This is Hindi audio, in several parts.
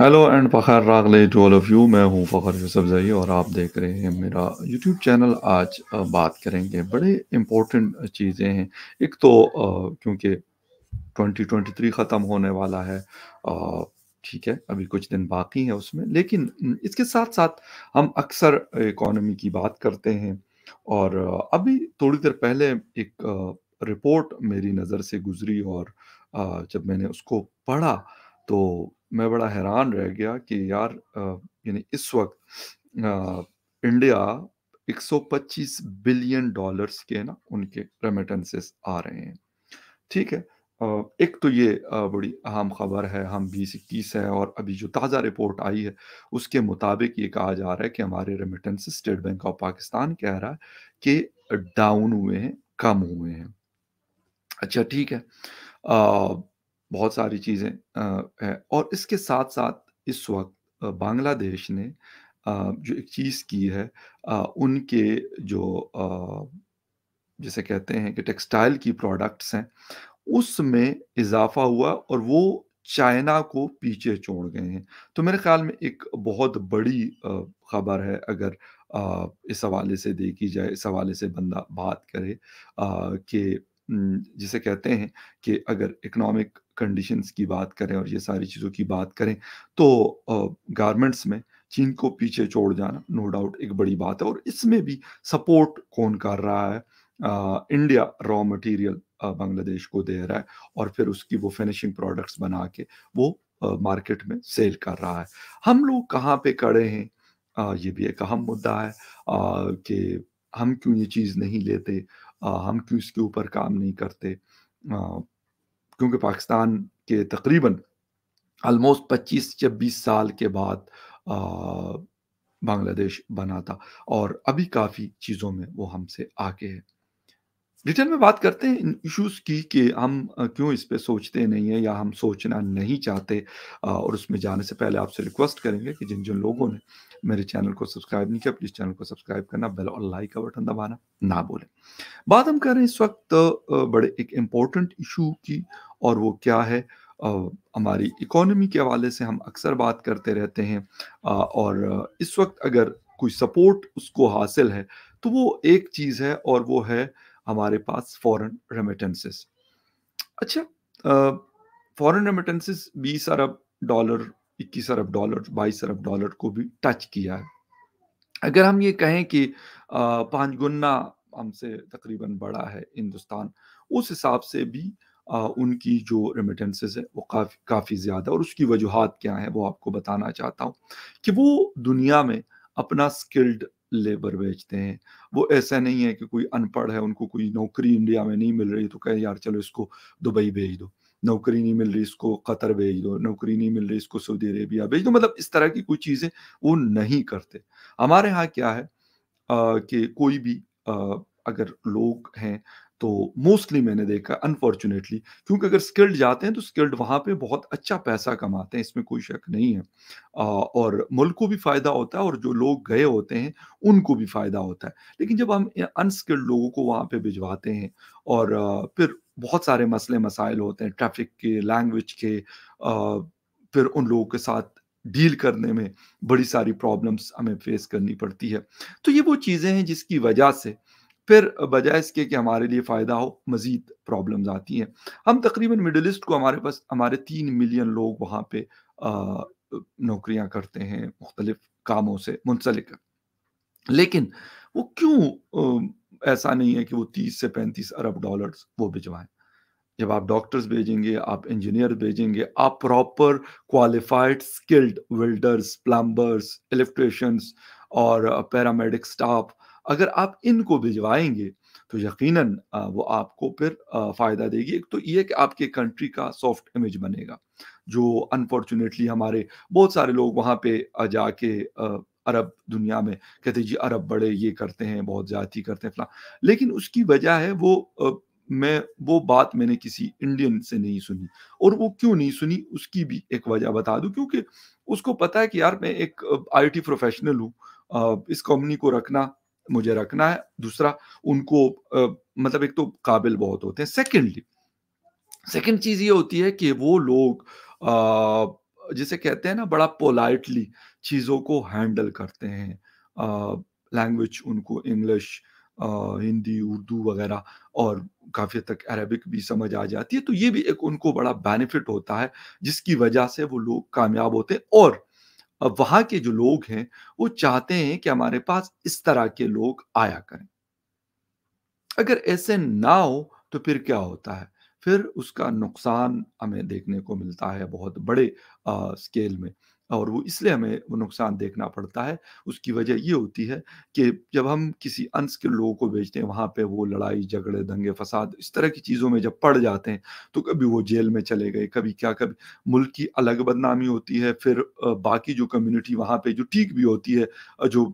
हेलो एंड फ़खर रागले टू ऑल ऑफ़ यू मैं हूँ फ़खर यूसफ़ई और आप देख रहे हैं मेरा यूट्यूब चैनल आज बात करेंगे बड़े इम्पोर्टेंट चीज़ें हैं एक तो क्योंकि 2023 ख़त्म होने वाला है ठीक है अभी कुछ दिन बाकी हैं उसमें लेकिन इसके साथ साथ हम अक्सर इकोनॉमी की बात करते हैं और अभी थोड़ी देर पहले एक रिपोर्ट मेरी नज़र से गुजरी और जब मैंने उसको पढ़ा तो मैं बड़ा हैरान रह गया कि यार यानी इस वक्त इंडिया 125 बिलियन डॉलर्स के ना उनके रेमिटेंसेस आ रहे हैं ठीक है एक तो ये बड़ी अहम खबर है हम बीस इक्कीस है और अभी जो ताज़ा रिपोर्ट आई है उसके मुताबिक ये कहा जा रहा है कि हमारे remittance State Bank of Pakistan कह रहा है कि डाउन हुए हैं कम हुए हैं अच्छा ठीक है बहुत सारी चीज़ें है और इसके साथ साथ इस वक्त बांग्लादेश ने जो एक चीज़ की है उनके जो जैसे कहते हैं कि टेक्सटाइल की प्रोडक्ट्स हैं उसमें इजाफा हुआ और वो चाइना को पीछे छोड़ गए हैं तो मेरे ख्याल में एक बहुत बड़ी खबर है अगर इस हवाले से देखी जाए इस हवाले से बंदा बात करे कि जिसे कहते हैं कि अगर इकोनॉमिक कंडीशंस की बात करें और ये सारी चीज़ों की बात करें तो गारमेंट्स में चीन को पीछे छोड़ जाना नो डाउट एक बड़ी बात है और इसमें भी सपोर्ट कौन कर रहा है आ, इंडिया रॉ मटेरियल बांग्लादेश को दे रहा है और फिर उसकी वो फिनिशिंग प्रोडक्ट्स बना के वो आ, मार्केट में सेल कर रहा है हम लोग कहाँ पे खड़े हैं आ, ये भी एक अहम मुद्दा है कि हम क्यों ये चीज़ नहीं लेते हम क्यों इसके ऊपर काम नहीं करते क्योंकि पाकिस्तान के तकरीबन आलमोस्ट पच्चीस छब्बीस साल के बाद बांग्लादेश बना था और अभी काफ़ी चीज़ों में वो हमसे आगे है डिटेल में बात करते हैं इन इश्यूज़ की कि हम क्यों इस पे सोचते नहीं हैं या हम सोचना नहीं चाहते और उसमें जाने से पहले आपसे रिक्वेस्ट करेंगे कि जिन जिन लोगों ने मेरे चैनल को सब्सक्राइब नहीं किया प्लीज़ चैनल को सब्सक्राइब करना बेल और लाइक का बटन दबाना ना बोले बात हम कर रहे हैं इस वक्त बड़े एक इम्पोर्टेंट इशू की और वो क्या है हमारी इकोनॉमी के हवाले से हम अक्सर बात करते रहते हैं और इस वक्त अगर कोई सपोर्ट उसको हासिल है तो वो एक चीज़ है और वो है हमारे पास फॉरेन रेमिटेंसेस अच्छा फॉरेन रेमिटेंसेस बीस अरब डॉलर इक्कीस अरब डॉलर बाईस अरब डॉलर को भी टच किया है अगर हम ये कहें कि पांच गुना हमसे तकरीबन बड़ा है हिंदुस्तान उस हिसाब से भी आ, उनकी जो रेमिटेंसेज है वो काफ़ी काफ़ी ज़्यादा और उसकी वजूहत क्या है वो आपको बताना चाहता हूँ कि वो दुनिया में अपना स्किल्ड लेबर बेचते हैं वो ऐसा नहीं है कि कोई अनपढ़ है उनको कोई नौकरी इंडिया में नहीं मिल रही तो कहे यार चलो इसको दुबई भेज दो नौकरी नहीं मिल रही इसको कतर भेज दो नौकरी नहीं मिल रही इसको सऊदी अरेबिया भेज दो मतलब इस तरह की कोई चीज़ें वो नहीं करते हमारे यहाँ क्या है कि कोई भी आ, अगर लोग हैं तो मोस्टली मैंने देखा अनफॉर्चुनेटली क्योंकि अगर स्किल्ड जाते हैं तो स्किल्ड वहाँ पे बहुत अच्छा पैसा कमाते हैं इसमें कोई शक नहीं है आ, और मुल्क को भी फ़ायदा होता है और जो लोग गए होते हैं उनको भी फ़ायदा होता है लेकिन जब हम अनस्किल्ड लोगों को वहाँ पे भिजवाते हैं और आ, फिर बहुत सारे मसले मसाइल होते हैं ट्रैफिक के लैंग्वेज के फिर उन लोगों के साथ डील करने में बड़ी सारी प्रॉब्लम्स हमें फेस करनी पड़ती है तो ये वो चीज़ें हैं जिसकी वजह से फिर बजाय इसके कि हमारे लिए फ़ायदा हो मज़ीद प्रॉब्लम्स आती हैं हम तकरीबन मिडल ईस्ट को हमारे पास हमारे तीन मिलियन लोग वहाँ पे नौकरियाँ करते हैं मुख्तलिफ कामों से मुंसलिक लेकिन वो क्यों ऐसा नहीं है कि वो 30 से 35 अरब डॉलर्स वो भिजवाएं जब आप डॉक्टर्स भेजेंगे आप इंजीनियर भेजेंगे आप proper qualified skilled welders plumbers electricians और पैरामेडिक uh, स्टाफ अगर आप इनको भिजवाएंगे तो यकीनन uh, वो आपको फिर uh, फ़ायदा देगी एक तो ये कि आपके कंट्री का सॉफ्ट इमेज बनेगा जो अनफॉर्चुनेटली हमारे बहुत सारे लोग वहाँ पे जाके अरब दुनिया में कहते जी अरब बड़े ये करते हैं बहुत ज्यादा करते हैं फला लेकिन उसकी वजह है वो आ, मैं वो बात मैंने किसी इंडियन से नहीं सुनी और वो क्यों नहीं सुनी उसकी भी एक वजह बता दूं क्योंकि उसको पता है कि यार मैं एक आईटी प्रोफेशनल हूँ इस कंपनी को रखना मुझे रखना है दूसरा उनको आ, मतलब एक तो काबिल बहुत होते हैं सेकेंडली सेकेंड चीज ये होती है कि वो लोग आ, जिसे कहते हैं ना बड़ा पोलाइटली चीज़ों को हैंडल करते हैं लैंग्वेज उनको इंग्लिश हिंदी उर्दू वगैरह और काफ़ी तक अरबिक भी समझ आ जाती है तो ये भी एक उनको बड़ा बेनिफिट होता है जिसकी वजह से वो लोग कामयाब होते हैं और वहाँ के जो लोग हैं वो चाहते हैं कि हमारे पास इस तरह के लोग आया करें अगर ऐसे ना हो तो फिर क्या होता है फिर उसका नुकसान हमें देखने को मिलता है बहुत बड़े आ, स्केल में और वो इसलिए हमें वो नुकसान देखना पड़ता है उसकी वजह ये होती है कि जब हम किसी अंश के लोगों को बेचते हैं वहाँ पे वो लड़ाई झगड़े दंगे फसाद इस तरह की चीज़ों में जब पड़ जाते हैं तो कभी वो जेल में चले गए कभी क्या कभी मुल्क की अलग बदनामी होती है फिर बाकी जो कम्युनिटी वहाँ पे जो ठीक भी होती है जो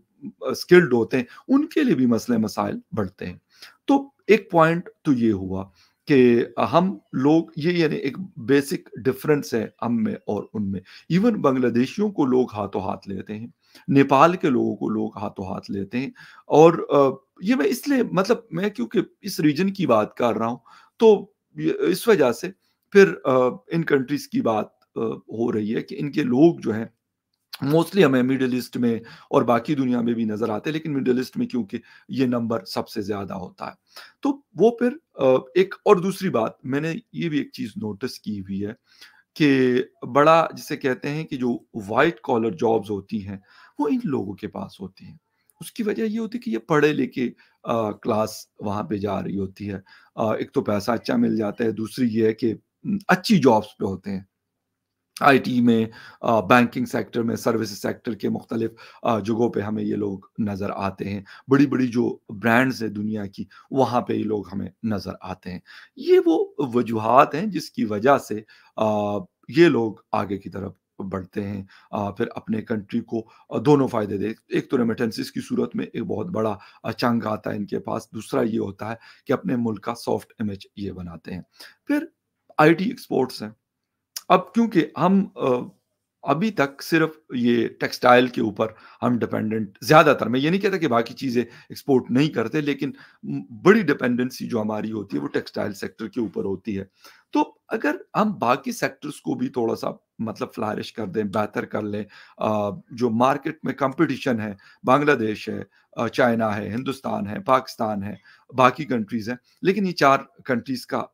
स्किल्ड होते हैं उनके लिए भी मसले मसाइल बढ़ते हैं तो एक पॉइंट तो ये हुआ कि हम लोग ये यानी एक बेसिक डिफरेंस है हम में और उनमें इवन बांग्लादेशियों को लोग हाथों हाथ लेते हैं नेपाल के लोगों को लोग हाथों हाथ लेते हैं और ये मैं इसलिए मतलब मैं क्योंकि इस रीजन की बात कर रहा हूँ तो इस वजह से फिर इन कंट्रीज की बात हो रही है कि इनके लोग जो हैं मोस्टली हमें मिडिल ईस्ट में और बाकी दुनिया में भी नजर आते हैं लेकिन मिडिल ईस्ट में क्योंकि ये नंबर सबसे ज्यादा होता है तो वो फिर एक और दूसरी बात मैंने ये भी एक चीज नोटिस की हुई है कि बड़ा जिसे कहते हैं कि जो वाइट कॉलर जॉब्स होती हैं वो इन लोगों के पास होती हैं उसकी वजह ये होती है कि ये पढ़े लेके क्लास वहाँ पे जा रही होती है आ, एक तो पैसा अच्छा मिल जाता है दूसरी ये है कि अच्छी जॉब्स पे होते हैं आई टी में बैंकिंग सेक्टर में सर्विस सेक्टर के मुख्तलिफ जगहों पर हमें ये लोग नज़र आते हैं बड़ी बड़ी जो ब्रांड्स हैं दुनिया की वहाँ पर ये लोग हमें नज़र आते हैं ये वो वजूहत हैं जिसकी वजह से ये लोग आगे की तरफ बढ़ते हैं आ, फिर अपने कंट्री को दोनों फायदे दे एक तो रेमिटेंसिस की सूरत में एक बहुत बड़ा चंग आता है इनके पास दूसरा ये होता है कि अपने मुल्क का सॉफ्ट इमेज ये बनाते हैं फिर आईटी एक्सपोर्ट्स हैं अब क्योंकि हम अभी तक सिर्फ ये टेक्सटाइल के ऊपर हम डिपेंडेंट ज़्यादातर मैं ये नहीं कहता कि बाकी चीज़ें एक्सपोर्ट नहीं करते लेकिन बड़ी डिपेंडेंसी जो हमारी होती है वो टेक्सटाइल सेक्टर के ऊपर होती है तो अगर हम बाकी सेक्टर्स को भी थोड़ा सा मतलब फ्लारिश कर दें बेहतर कर लें जो मार्केट में कंपटीशन है बांग्लादेश है चाइना है हिंदुस्तान है पाकिस्तान है बाकी कंट्रीज़ हैं लेकिन ये चार कंट्रीज़ का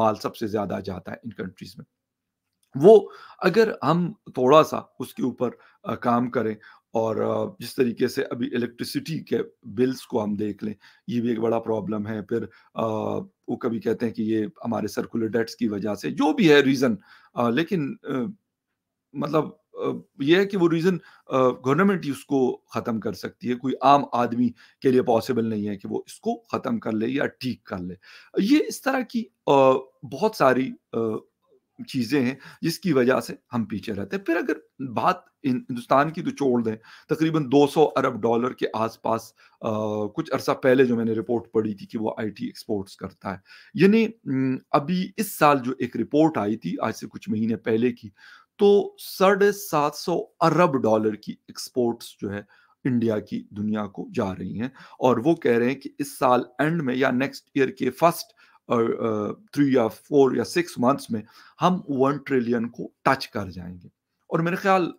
माल सबसे ज़्यादा जाता है इन कंट्रीज़ में वो अगर हम थोड़ा सा उसके ऊपर काम करें और जिस तरीके से अभी इलेक्ट्रिसिटी के बिल्स को हम देख लें ये भी एक बड़ा प्रॉब्लम है फिर वो कभी कहते हैं कि ये हमारे सर्कुलर डेट्स की वजह से जो भी है रीज़न लेकिन मतलब ये है कि वो रीज़न गवर्नमेंट ही उसको ख़त्म कर सकती है कोई आम आदमी के लिए पॉसिबल नहीं है कि वो इसको ख़त्म कर ले या ठीक कर ले ये इस तरह की बहुत सारी चीज़ें हैं जिसकी वजह से हम पीछे रहते हैं फिर अगर बात हिंदुस्तान की तो छोड़ दें तकरीबन 200 अरब डॉलर के आसपास कुछ अरसा पहले जो मैंने रिपोर्ट पढ़ी थी कि वो आईटी एक्सपोर्ट्स करता है यानी अभी इस साल जो एक रिपोर्ट आई थी आज से कुछ महीने पहले की तो साढ़े सात सौ अरब डॉलर की एक्सपोर्ट्स जो है इंडिया की दुनिया को जा रही हैं और वो कह रहे हैं कि इस साल एंड में या नेक्स्ट ईयर के फर्स्ट और थ्री या फोर या सिक्स मंथ्स में हम वन ट्रिलियन को टच कर जाएंगे और मेरे ख्याल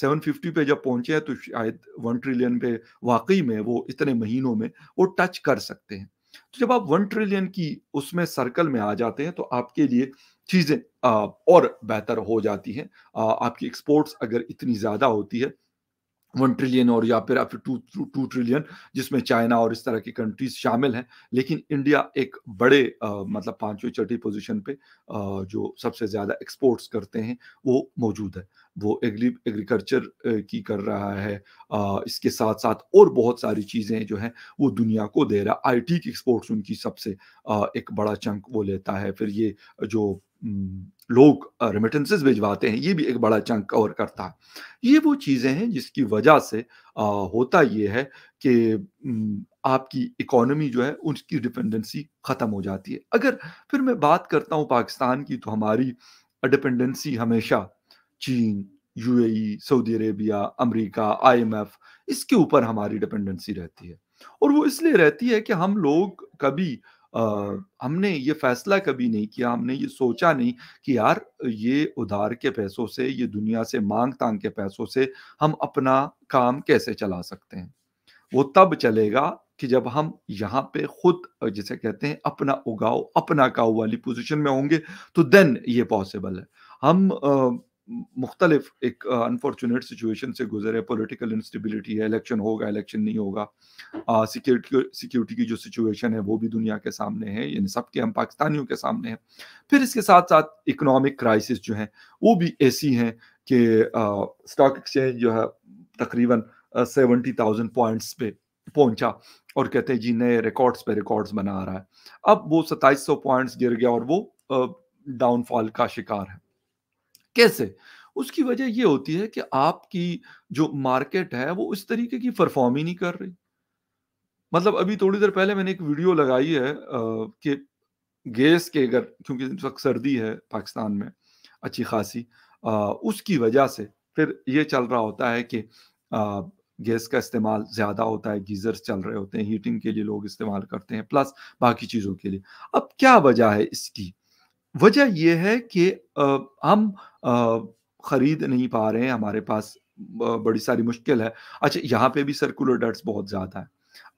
सेवन फिफ्टी पे जब पहुंचे हैं तो शायद वन ट्रिलियन पे वाकई में वो इतने महीनों में वो टच कर सकते हैं तो जब आप वन ट्रिलियन की उसमें सर्कल में आ जाते हैं तो आपके लिए चीज़ें और बेहतर हो जाती हैं आपकी एक्सपोर्ट्स अगर इतनी ज़्यादा होती है वन ट्रिलियन और या फिर टू टू ट्रिलियन जिसमें चाइना और इस तरह की कंट्रीज शामिल हैं लेकिन इंडिया एक बड़े आ, मतलब पांचवी छठी पोजीशन पे आ, जो सबसे ज़्यादा एक्सपोर्ट्स करते हैं वो मौजूद है वो एग्री एग्रीकल्चर की कर रहा है आ, इसके साथ साथ और बहुत सारी चीज़ें जो हैं वो दुनिया को दे रहा है टी की एक्सपोर्ट्स उनकी सबसे आ, एक बड़ा चंक वो लेता है फिर ये जो हम्म, लोग रेमिटेंसेस भिजवाते हैं ये भी एक बड़ा चंक कवर करता है ये वो चीज़ें हैं जिसकी वजह से आ, होता ये है कि हम्म, आपकी इकोनॉमी जो है उसकी डिपेंडेंसी ख़त्म हो जाती है अगर फिर मैं बात करता हूँ पाकिस्तान की तो हमारी डिपेंडेंसी हमेशा चीन UAE Saudi Arabia America IMF इसके ऊपर हमारी डिपेंडेंसी रहती है और वो इसलिए रहती है कि हम लोग कभी आ, हमने ये फैसला कभी नहीं किया हमने ये सोचा नहीं कि यार ये उधार के पैसों से ये दुनिया से मांग तांग के पैसों से हम अपना काम कैसे चला सकते हैं वो तब चलेगा कि जब हम यहाँ पे खुद जिसे कहते हैं अपना उगाओ अपना काउ वाली पोजीशन में होंगे तो देन ये पॉसिबल है हम मुख्तलिफ एक अनफॉर्चुनेट सिचुएशन से गुजरे पोलिटिकल इंस्टेबिलिटी है इलेक्शन होगा इलेक्शन नहीं होगा सिक्योरिटी सिक्योरिटी की जो सिचुएशन है वो भी दुनिया के सामने है यानी सबके हम पाकिस्तानियों के सामने हैं फिर इसके साथ साथ इकोनॉमिक क्राइसिस जो हैं वो भी ऐसी हैं कि स्टॉक एक्सचेंज जो है तकरीबन सेवेंटी थाउजेंड पॉइंट्स पे पहुंचा और कहते हैं जी नए रिकॉर्ड्स पे रिकॉर्ड्स बना रहा है अब वो सत्ताईस सौ पॉइंट्स गिर गया और वो डाउनफॉल का शिकार है कैसे उसकी वजह ये होती है कि आपकी जो मार्केट है वो इस तरीके की परफॉर्म ही नहीं कर रही मतलब अभी थोड़ी देर पहले मैंने एक वीडियो लगाई है कि गैस के अगर क्योंकि इस वक्त सर्दी है पाकिस्तान में अच्छी खासी आ, उसकी वजह से फिर ये चल रहा होता है कि गैस का इस्तेमाल ज़्यादा होता है गीज़र्स चल रहे होते हैं हीटिंग के लिए लोग इस्तेमाल करते हैं प्लस बाकी चीज़ों के लिए अब क्या वजह है इसकी वजह यह है कि हम खरीद नहीं पा रहे हैं हमारे पास बड़ी सारी मुश्किल है अच्छा यहाँ पे भी सर्कुलर डर्ट्स बहुत ज़्यादा है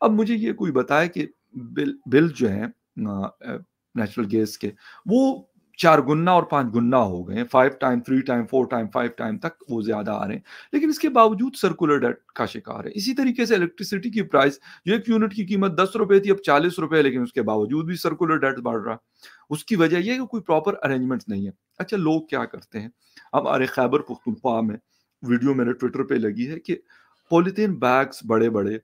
अब मुझे ये कोई बताए कि बिल बिल जो है नेचुरल गैस के वो चार गुना और पांच गुना हो गए five time three time four time five time तक वो ज्यादा आ रहे हैं लेकिन इसके बावजूद सर्कुलर डेट का शिकार है इसी तरीके से इलेक्ट्रिसिटी की प्राइस जो एक यूनिट की कीमत दस रुपए थी अब चालीस रुपए लेकिन उसके बावजूद भी सर्कुलर डेट बढ़ रहा उसकी वजह यह कि कोई प्रॉपर अरेंजमेंट नहीं है अच्छा लोग क्या करते हैं अब अरे खैबर पुख्तनख्वा में वीडियो मेरे ट्विटर पर लगी है कि पॉलीथीन बैग्स बड़े बड़े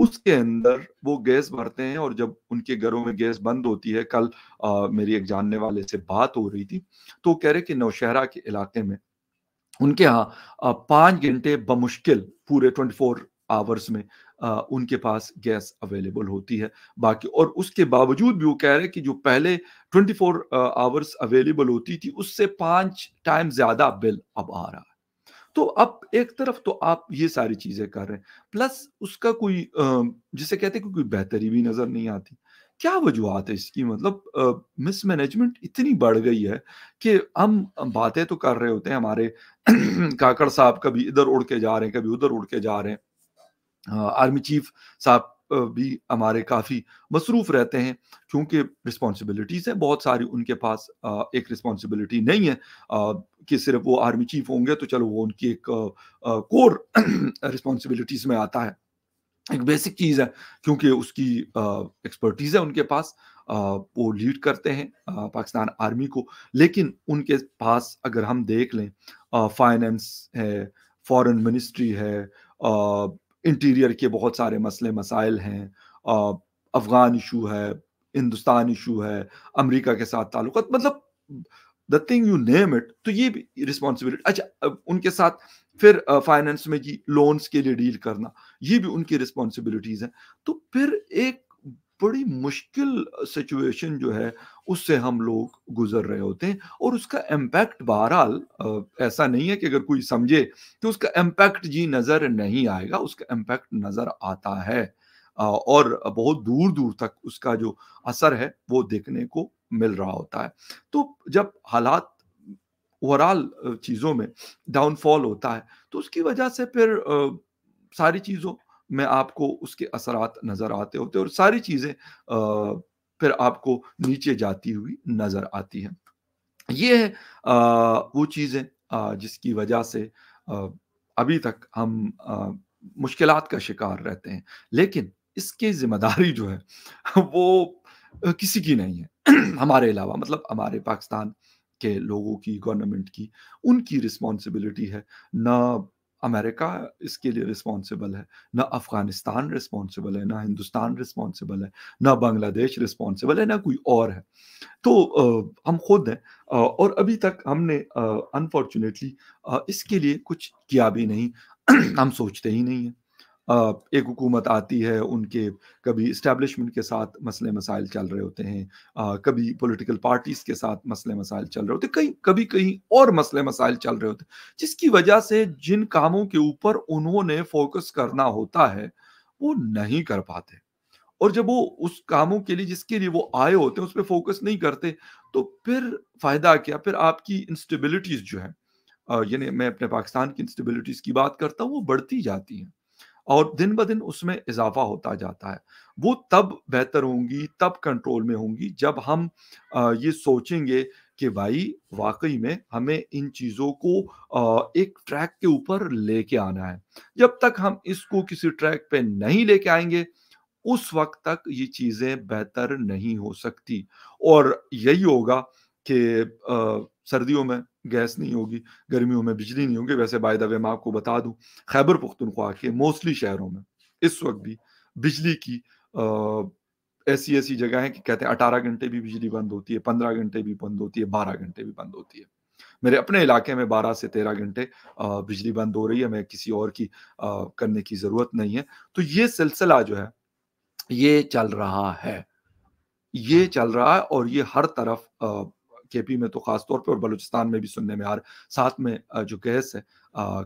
उसके अंदर वो गैस भरते हैं और जब उनके घरों में गैस बंद होती है कल आ, मेरी एक जानने वाले से बात हो रही थी तो कह रहे कि नौशहरा के इलाके में उनके यहाँ पांच घंटे बमुश्किल पूरे ट्वेंटी फोर आवर्स में आ, उनके पास गैस अवेलेबल होती है बाकी और उसके बावजूद भी वो कह रहे हैं कि जो पहले ट्वेंटी फोर आवर्स अवेलेबल होती थी उससे पांच टाइम ज़्यादा बिल अब आ रहा है तो अब एक तरफ तो आप ये सारी चीजें कर रहे हैं प्लस उसका कोई जिसे कहते हैं कोई बेहतरी भी नजर नहीं आती क्या वजूहत है इसकी मतलब मिसमैनेजमेंट इतनी बढ़ गई है कि हम बातें तो कर रहे होते हैं हमारे काकड़ साहब कभी इधर उड़ के जा रहे हैं कभी उधर उड़ के जा रहे हैं आर्मी चीफ साहब भी हमारे काफ़ी मसरूफ़ रहते हैं क्योंकि रिस्पॉन्सिबिलिटीज़ हैं बहुत सारी उनके पास एक रिस्पॉन्सिबिलिटी नहीं है कि सिर्फ वो आर्मी चीफ होंगे तो चलो वो उनकी एक कोर रिस्पॉन्सिबिलिटीज़ में आता है एक बेसिक चीज़ है क्योंकि उसकी एक्सपर्टीज़ है उनके पास वो लीड करते हैं पाकिस्तान आर्मी को लेकिन उनके पास अगर हम देख लें फाइनेंस है फॉरेन मिनिस्ट्री है इंटीरियर के बहुत सारे मसले मसाइल हैं अफगान इशू है हिंदुस्तान इशू है अमेरिका के साथ ताल्लुक मतलब the thing you name it तो ये भी रिस्पॉन्सिबिलिटी अच्छा उनके साथ फिर फाइनेंस में जी लोन्स के लिए डील करना ये भी उनकी रिस्पॉन्सिबिलिटीज हैं तो फिर एक बड़ी मुश्किल सिचुएशन जो है उससे हम लोग गुजर रहे होते हैं और उसका इम्पैक्ट बहरहाल ऐसा नहीं है कि अगर कोई समझे तो उसका इम्पैक्ट जी नज़र नहीं आएगा उसका इम्पैक्ट नज़र आता है और बहुत दूर दूर तक उसका जो असर है वो देखने को मिल रहा होता है तो जब हालात ओवरऑल चीज़ों में डाउनफॉल होता है तो उसकी वजह से फिर सारी चीज़ों में आपको उसके असरात नज़र आते होते और सारी चीज़ें फिर आपको नीचे जाती हुई नज़र आती है ये है वो चीज़ें जिसकी वजह से अभी तक हम मुश्किल का शिकार रहते हैं लेकिन इसकी जिम्मेदारी जो है वो किसी की नहीं है हमारे अलावा मतलब हमारे पाकिस्तान के लोगों की गवर्नमेंट की उनकी रिस्पॉन्सिबिलिटी है ना अमेरिका इसके लिए रिस्पॉन्सिबल है ना अफगानिस्तान रिस्पॉन्सिबल है ना हिंदुस्तान रिस्पॉन्सिबल है ना बांग्लादेश रिस्पॉन्सिबल है ना कोई और है तो आ, हम खुद हैं और अभी तक हमने अनफॉर्चुनेटली इसके लिए कुछ किया भी नहीं हम सोचते ही नहीं हैं एक हुकूमत आती है उनके कभी इस्टेब्लिशमेंट के साथ मसले मसाइल चल रहे होते हैं कभी पॉलिटिकल पार्टीज के साथ मसले मसाइल चल रहे होते हैं कहीं कभी कहीं और मसले मसाइल चल रहे होते हैं जिसकी वजह से जिन कामों के ऊपर उन्होंने फोकस करना होता है वो नहीं कर पाते और जब वो उस कामों के लिए जिसके लिए वो आए होते हैं उस पर फोकस नहीं करते तो फिर फायदा क्या फिर आपकी इंस्टेबिलिटीज जो है यानी मैं अपने पाकिस्तान की इंस्टेबिलिटीज की बात करता हूँ वो बढ़ती जाती हैं और दिन ब दिन उसमें इजाफा होता जाता है वो तब बेहतर होंगी तब कंट्रोल में होंगी जब हम ये सोचेंगे कि भाई वाकई में हमें इन चीज़ों को एक ट्रैक के ऊपर लेके आना है जब तक हम इसको किसी ट्रैक पे नहीं लेके आएंगे उस वक्त तक ये चीज़ें बेहतर नहीं हो सकती और यही होगा कि सर्दियों में गैस नहीं होगी गर्मियों में बिजली नहीं होगी वैसे बाय द वे मैं आपको बता दूं खैबर पुख्तनख्वा के मोस्टली शहरों में इस वक्त भी बिजली की आ, ऐसी ऐसी जगह है कि कहते हैं अठारह घंटे भी बिजली बंद होती है पंद्रह घंटे भी बंद होती है बारह घंटे भी बंद होती है मेरे अपने इलाके में बारह से तेरह घंटे बिजली बंद हो रही है मैं किसी और की आ, करने की जरूरत नहीं है तो ये सिलसिला जो है ये चल रहा है ये चल रहा है और ये हर तरफ आ, के पी में तो ख़ास तौर पर और बलूचिस्तान में भी सुनने में आ रहा साथ में जो गैस है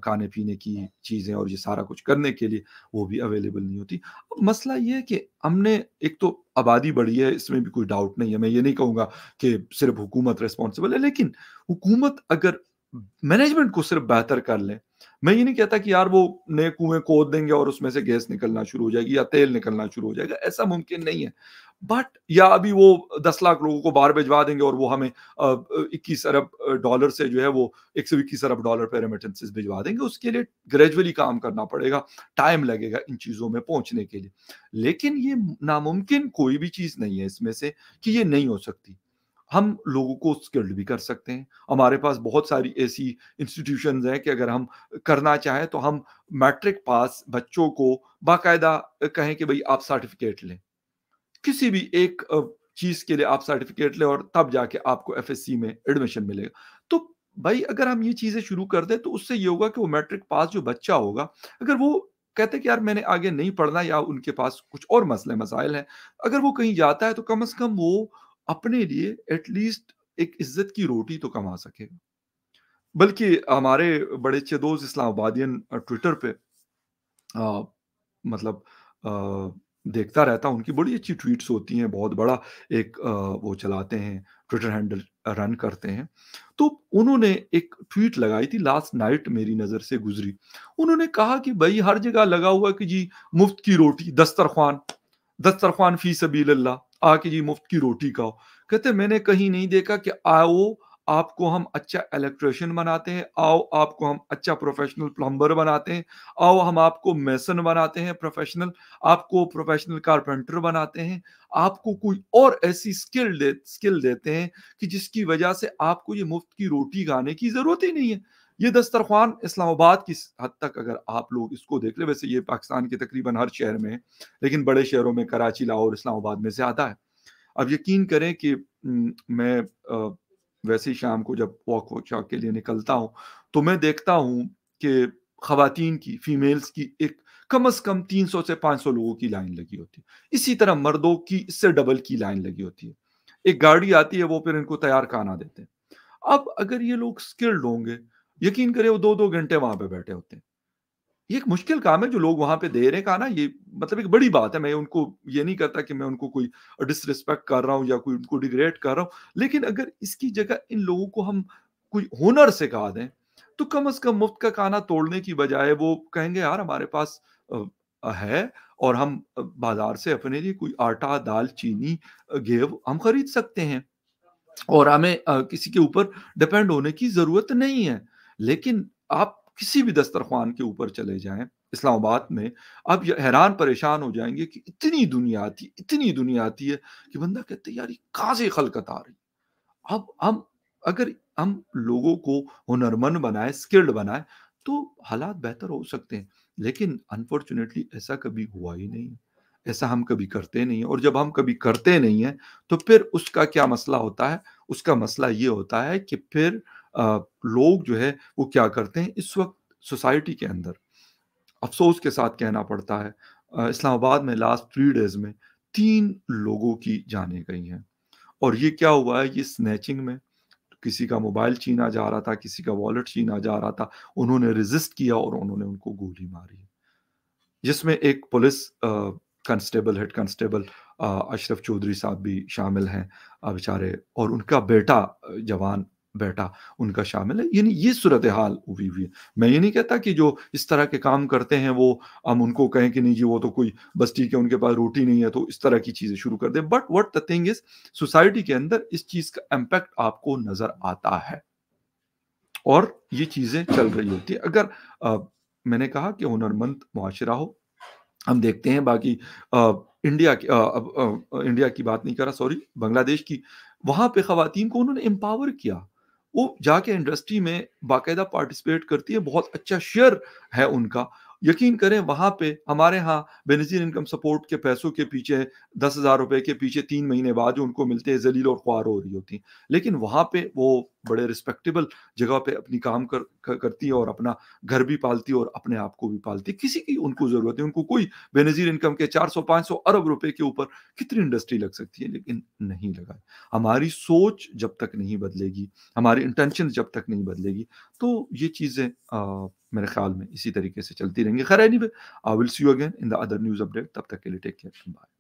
खाने पीने की चीज़ें और ये सारा कुछ करने के लिए वो भी अवेलेबल नहीं होती अब मसला ये है कि हमने एक तो आबादी बढ़ी है इसमें भी कोई डाउट नहीं है मैं ये नहीं कहूँगा कि सिर्फ हुकूमत रिस्पॉन्सिबल है लेकिन हुकूमत अगर मैनेजमेंट को सिर्फ बेहतर कर लें मैं ये नहीं कहता कि यार वो नए कुएं खोद देंगे और उसमें से गैस निकलना शुरू हो जाएगी या तेल निकलना शुरू हो जाएगा ऐसा मुमकिन नहीं है बट या अभी वो दस लाख लोगों को बाहर भिजवा देंगे और वो हमें इक्कीस अरब डॉलर से जो है वो एक सौ इक्कीस अरब डॉलर पर रेमिटेंसेज भिजवा देंगे उसके लिए ग्रेजुअली काम करना पड़ेगा टाइम लगेगा इन चीज़ों में पहुंचने के लिए लेकिन ये नामुमकिन कोई भी चीज़ नहीं है इसमें से कि ये नहीं हो सकती हम लोगों को स्किल्ड भी कर सकते हैं हमारे पास बहुत सारी ऐसी इंस्टीट्यूशन हैं कि अगर हम करना चाहें तो हम मैट्रिक पास बच्चों को बाकायदा कहें कि भाई आप सर्टिफिकेट लें किसी भी एक चीज के लिए आप सर्टिफिकेट ले और तब जाके आपको एफ में एडमिशन मिलेगा तो भाई अगर हम ये चीजें शुरू कर दें तो उससे ये होगा कि वो मैट्रिक पास जो बच्चा होगा अगर वो कहते कि यार मैंने आगे नहीं पढ़ना या उनके पास कुछ और मसले मसाइल हैं अगर वो कहीं जाता है तो कम से कम वो अपने लिए एटलीस्ट एक इज्जत की रोटी तो कमा सकेगा बल्कि हमारे बड़े अच्छे दोस्त इस्लामाबादियन ट्विटर पे आ, मतलब आ, देखता रहता हूँ उनकी बड़ी अच्छी ट्वीट्स होती हैं बहुत बड़ा एक वो चलाते हैं ट्विटर हैंडल रन करते हैं तो उन्होंने एक ट्वीट लगाई थी लास्ट नाइट मेरी नज़र से गुजरी उन्होंने कहा कि भाई हर जगह लगा हुआ कि जी मुफ्त की रोटी दस्तरखान दस्तरखान फी सबील आके जी मुफ्त की रोटी खाओ कहते मैंने कहीं नहीं देखा कि आओ आपको हम अच्छा इलेक्ट्रिशियन बनाते हैं आओ आपको हम अच्छा प्रोफेशनल प्लम्बर बनाते हैं आओ हम आपको मेसन बनाते हैं प्रोफेशनल आपको प्रोफेशनल कारपेंटर बनाते हैं आपको कोई और ऐसी स्किल दे स्किल देते हैं कि जिसकी वजह से आपको ये मुफ्त की रोटी खाने की ज़रूरत ही नहीं है ये दस्तरखान इस्लामाबाद की हद तक अगर आप लोग इसको देख ले वैसे ये पाकिस्तान के तकरीबन हर शहर में लेकिन बड़े शहरों में कराची लाहौर इस्लामाबाद में ज़्यादा है अब यकीन करें कि मैं वैसे ही शाम को जब वॉक वॉक के लिए निकलता हूँ तो मैं देखता हूँ कि खातन की फीमेल्स की एक कम अज कम 300 से 500 लोगों की लाइन लगी होती है इसी तरह मर्दों की इससे डबल की लाइन लगी होती है एक गाड़ी आती है वो फिर इनको तैयार खाना देते हैं अब अगर ये लोग स्किल्ड होंगे यकीन करें वो दो दो घंटे वहां पे बैठे होते हैं ये एक मुश्किल काम है जो लोग वहां पे दे रहे हैं ना ये मतलब एक बड़ी बात है मैं उनको ये नहीं करता कि मैं उनको कोई डिसरिस्पेक्ट कर रहा हूँ या कोई उनको डिग्रेड कर रहा हूँ लेकिन अगर इसकी जगह इन लोगों को हम कोई हुनर से कहा दें तो कम अज कम मुफ्त का खाना तोड़ने की बजाय वो कहेंगे यार हमारे पास है और हम बाजार से अपने लिए कोई आटा दाल चीनी गेव हम खरीद सकते हैं और हमें किसी के ऊपर डिपेंड होने की जरूरत नहीं है लेकिन आप किसी भी दस्तरखान के ऊपर चले जाएं इस्लामाबाद में आप हैरान परेशान हो जाएंगे कि इतनी दुनिया आती इतनी दुनिया आती है कि बंदा कहते यार ये कहाँ से खलकत आ रही अब हम अगर हम लोगों को हुनरमंद बनाए स्किल्ड बनाए तो हालात बेहतर हो सकते हैं लेकिन अनफॉर्चुनेटली ऐसा कभी हुआ ही नहीं ऐसा हम कभी करते नहीं हैं और जब हम कभी करते नहीं हैं तो फिर उसका क्या मसला होता है उसका मसला ये होता है कि फिर लोग जो है वो क्या करते हैं इस वक्त सोसाइटी के अंदर अफसोस के साथ कहना पड़ता है इस्लामाबाद में लास्ट थ्री डेज में तीन लोगों की जाने गई हैं और ये क्या हुआ है ये स्नैचिंग में किसी का मोबाइल छीना जा रहा था किसी का वॉलेट छीना जा रहा था उन्होंने रिजिस्ट किया और उन्होंने उनको गोली मारी जिसमें एक police constable head constable Ashraf Chaudhary साहब भी शामिल हैं बेचारे और उनका बेटा जवान बेटा उनका शामिल है यानी ये सूरत हाल हुई हुई है मैं ये नहीं कहता कि जो इस तरह के काम करते हैं वो हम उनको कहें कि नहीं जी वो तो कोई बस ठीक है उनके पास रोटी नहीं है तो इस तरह की चीज़ें शुरू कर दें but what the thing is society के अंदर इस चीज़ का इम्पैक्ट आपको नज़र आता है और ये चीज़ें चल रही होती है अगर आ, मैंने कहा कि हुनरमंद मुआरा हो हम देखते हैं बाकी आ, इंडिया की अब इंडिया की बात नहीं कर रहा सॉरी बांग्लादेश की वहां पे खातन को उन्होंने एम्पावर किया वो जाके इंडस्ट्री में बाकायदा पार्टिसिपेट करती है बहुत अच्छा शेयर है उनका यकीन करें वहाँ पे हमारे यहाँ बेनजीर इनकम सपोर्ट के पैसों के पीछे दस हज़ार रुपये के पीछे तीन महीने बाद जो उनको मिलते हैं जलील और ख्वार हो रही होती है लेकिन वहाँ पे वो बड़े रिस्पेक्टेबल जगह पे अपनी काम कर, कर करती है और अपना घर भी पालती है और अपने आप को भी पालती है किसी की उनको जरूरत है उनको कोई बेनजीर इनकम के 400 500 अरब रुपए के ऊपर कितनी इंडस्ट्री लग सकती है लेकिन नहीं लगा हमारी सोच जब तक नहीं बदलेगी हमारी इंटेंशन जब तक नहीं बदलेगी तो ये चीज़ें मेरे ख्याल में इसी तरीके से चलती रहेंगी खैर any I will see you again in the other news update तब तक के लिए टेक केयर बाय